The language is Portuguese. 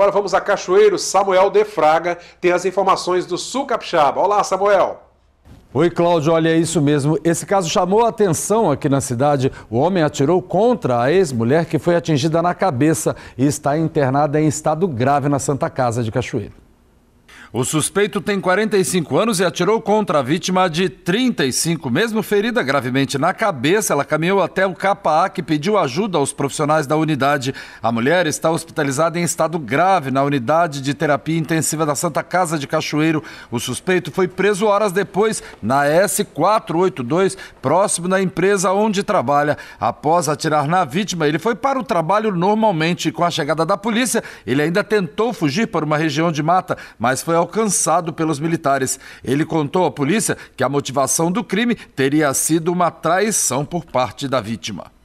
Agora vamos a Cachoeiro. Samuel de Fraga tem as informações do Sul Capixaba. Olá, Samuel. Oi, Cláudio, olha, é isso mesmo. Esse caso chamou a atenção aqui na cidade. O homem atirou contra a ex-mulher que foi atingida na cabeça e está internada em estado grave na Santa Casa de Cachoeiro. O suspeito tem 45 anos e atirou contra a vítima de 35, mesmo ferida gravemente na cabeça. Ela caminhou até o KPA, que pediu ajuda aos profissionais da unidade. A mulher está hospitalizada em estado grave na unidade de terapia intensiva da Santa Casa de Cachoeiro. O suspeito foi preso horas depois na S482, próximo da empresa onde trabalha. Após atirar na vítima, ele foi para o trabalho normalmente. Com a chegada da polícia, ele ainda tentou fugir para uma região de mata, mas foi alcançado pelos militares. Ele contou à polícia que a motivação do crime teria sido uma traição por parte da vítima.